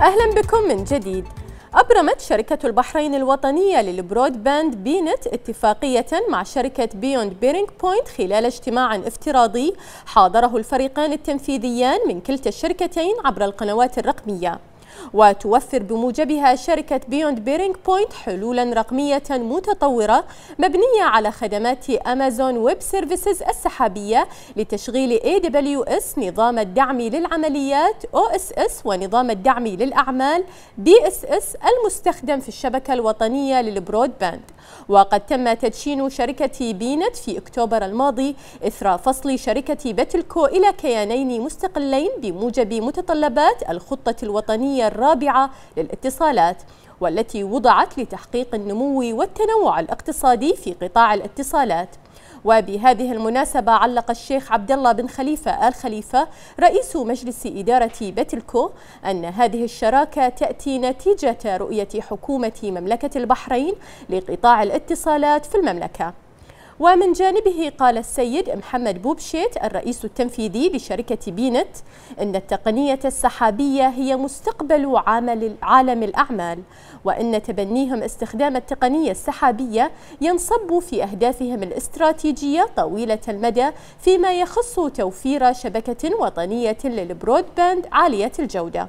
أهلا بكم من جديد أبرمت شركة البحرين الوطنية للبرود باند بينت اتفاقية مع شركة بيوند بيرينج بوينت خلال اجتماع افتراضي حاضره الفريقان التنفيذيان من كلتا الشركتين عبر القنوات الرقمية وتوفر بموجبها شركة بيوند بيرينج بوينت حلولا رقمية متطورة مبنية على خدمات أمازون ويب سيرفيسز السحابية لتشغيل AWS نظام الدعم للعمليات OSS ونظام الدعم للأعمال BSS المستخدم في الشبكة الوطنية للبرود باند وقد تم تدشين شركة بينت في أكتوبر الماضي إثر فصل شركة بتلكو إلى كيانين مستقلين بموجب متطلبات الخطة الوطنية الرابعة للاتصالات والتي وضعت لتحقيق النمو والتنوع الاقتصادي في قطاع الاتصالات وبهذه المناسبة علق الشيخ عبد الله بن خليفة آل خليفة رئيس مجلس إدارة بتلكو أن هذه الشراكة تأتي نتيجة رؤية حكومة مملكة البحرين لقطاع الاتصالات في المملكة ومن جانبه قال السيد محمد بوبشيت الرئيس التنفيذي لشركة بينت إن التقنية السحابية هي مستقبل عمل عالم الأعمال وإن تبنيهم استخدام التقنية السحابية ينصب في أهدافهم الاستراتيجية طويلة المدى فيما يخص توفير شبكة وطنية للبرودباند عالية الجودة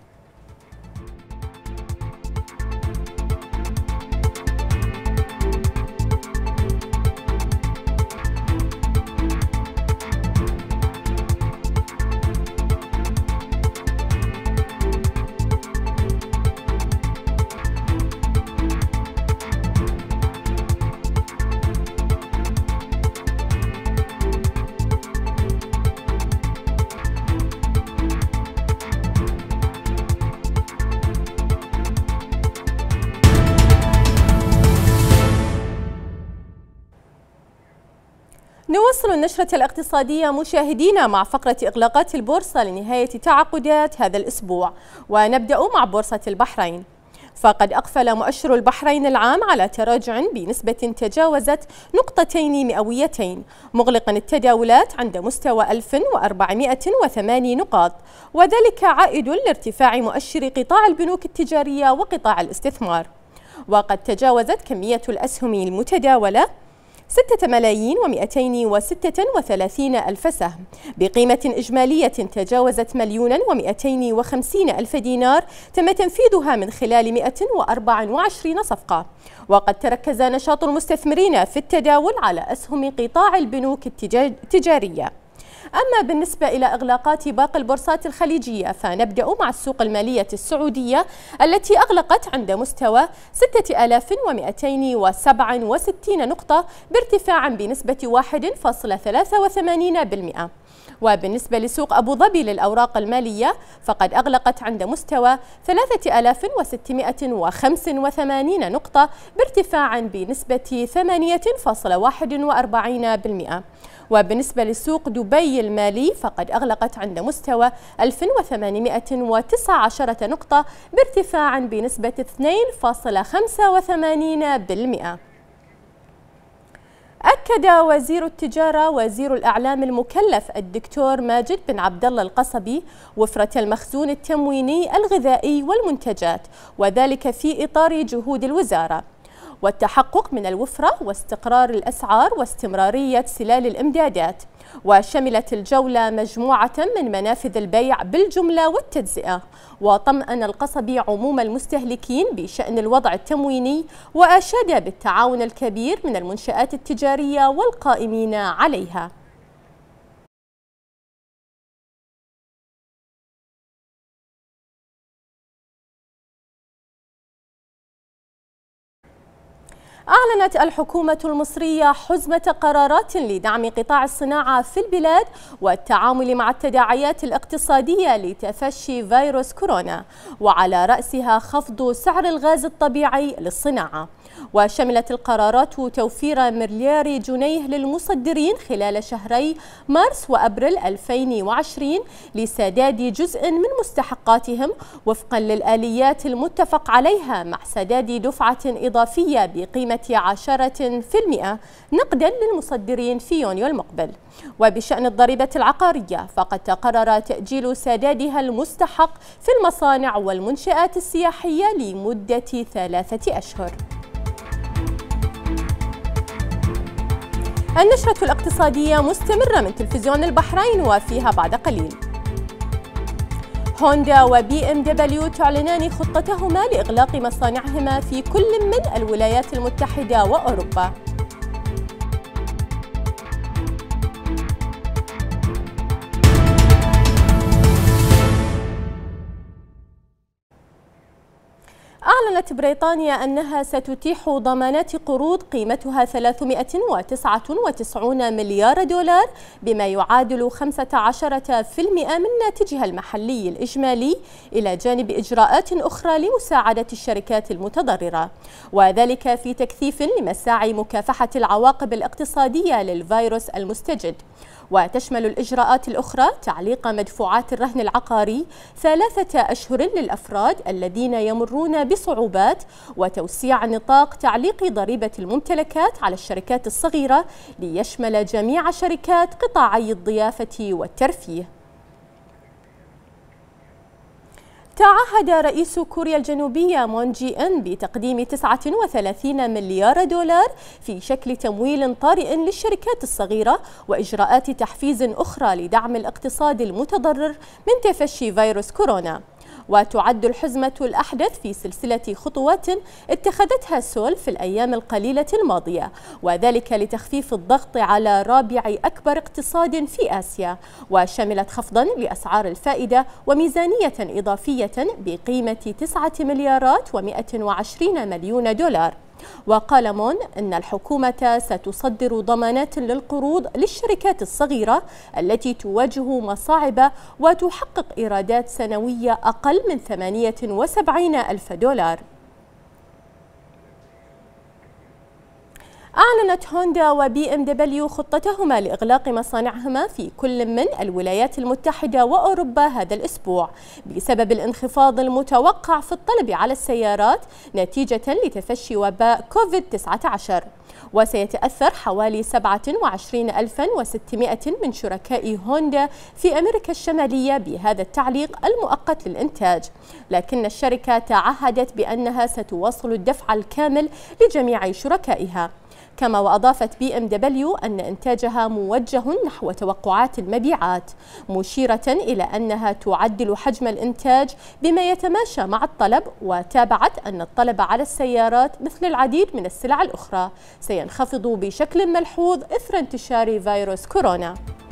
نواصل النشرة الاقتصادية مشاهدينا مع فقرة إغلاقات البورصة لنهاية تعاقدات هذا الأسبوع ونبدأ مع بورصة البحرين فقد أقفل مؤشر البحرين العام على تراجع بنسبة تجاوزت نقطتين مئويتين مغلقا التداولات عند مستوى 1408 نقاط وذلك عائد لارتفاع مؤشر قطاع البنوك التجارية وقطاع الاستثمار وقد تجاوزت كمية الأسهم المتداولة ستة ملايين وستة وثلاثين ألف سهم بقيمة إجمالية تجاوزت مليون ومئتين وخمسين ألف دينار تم تنفيذها من خلال 124 صفقة وقد تركز نشاط المستثمرين في التداول على أسهم قطاع البنوك التجارية أما بالنسبة إلى إغلاقات باقي البورصات الخليجية فنبدأ مع السوق المالية السعودية التي أغلقت عند مستوى 6267 نقطة بارتفاع بنسبة 1.83% وبالنسبة لسوق أبو ظبي للأوراق المالية فقد أغلقت عند مستوى 3685 نقطة بارتفاع بنسبة 8.41% وبالنسبة لسوق دبي المالي فقد أغلقت عند مستوى 1819 نقطة بارتفاع بنسبة 2.85% أكد وزير التجارة وزير الأعلام المكلف الدكتور ماجد بن عبد الله القصبي وفرة المخزون التمويني الغذائي والمنتجات وذلك في إطار جهود الوزارة والتحقق من الوفرة واستقرار الأسعار واستمرارية سلال الإمدادات وشملت الجولة مجموعة من منافذ البيع بالجملة والتجزئة وطمأن القصبي عموم المستهلكين بشأن الوضع التمويني وأشاد بالتعاون الكبير من المنشآت التجارية والقائمين عليها أعلنت الحكومة المصرية حزمة قرارات لدعم قطاع الصناعة في البلاد والتعامل مع التداعيات الاقتصادية لتفشي فيروس كورونا وعلى رأسها خفض سعر الغاز الطبيعي للصناعة وشملت القرارات توفير مليار جنيه للمصدرين خلال شهري مارس وأبريل 2020 لسداد جزء من مستحقاتهم وفقا للآليات المتفق عليها مع سداد دفعة إضافية بقيمة 10% نقدا للمصدرين في يونيو المقبل وبشأن الضريبة العقارية فقد تقرر تأجيل سدادها المستحق في المصانع والمنشآت السياحية لمدة ثلاثة أشهر النشرة الاقتصادية مستمرة من تلفزيون البحرين وفيها بعد قليل هوندا وبي ام دبليو تعلنان خطتهما لإغلاق مصانعهما في كل من الولايات المتحدة وأوروبا أعلنت بريطانيا أنها ستتيح ضمانات قروض قيمتها 399 مليار دولار بما يعادل 15% من ناتجها المحلي الإجمالي إلى جانب إجراءات أخرى لمساعدة الشركات المتضررة وذلك في تكثيف لمساعي مكافحة العواقب الاقتصادية للفيروس المستجد وتشمل الإجراءات الأخرى تعليق مدفوعات الرهن العقاري ثلاثة أشهر للأفراد الذين يمرون بصعوبات وتوسيع نطاق تعليق ضريبة الممتلكات على الشركات الصغيرة ليشمل جميع شركات قطاعي الضيافة والترفيه تعهد رئيس كوريا الجنوبية مون جي إن بتقديم 39 مليار دولار في شكل تمويل طارئ للشركات الصغيرة وإجراءات تحفيز أخرى لدعم الاقتصاد المتضرر من تفشي فيروس كورونا وتعد الحزمة الأحدث في سلسلة خطوات اتخذتها سول في الأيام القليلة الماضية وذلك لتخفيف الضغط على رابع أكبر اقتصاد في آسيا وشملت خفضا لأسعار الفائدة وميزانية إضافية بقيمة 9 مليارات و120 مليون دولار وقال مون أن الحكومة ستصدر ضمانات للقروض للشركات الصغيرة التي تواجه مصاعب وتحقق إيرادات سنوية أقل من 78 ألف دولار أعلنت هوندا وبي ام دبليو خطتهما لإغلاق مصانعهما في كل من الولايات المتحدة وأوروبا هذا الأسبوع بسبب الانخفاض المتوقع في الطلب على السيارات نتيجة لتفشي وباء كوفيد-19 وسيتأثر حوالي 27600 من شركاء هوندا في أمريكا الشمالية بهذا التعليق المؤقت للإنتاج لكن الشركة تعهدت بأنها ستواصل الدفع الكامل لجميع شركائها كما وأضافت بي ام دبليو أن إنتاجها موجه نحو توقعات المبيعات مشيرة إلى أنها تعدل حجم الإنتاج بما يتماشى مع الطلب وتابعت أن الطلب على السيارات مثل العديد من السلع الأخرى سينخفض بشكل ملحوظ إثر انتشار فيروس كورونا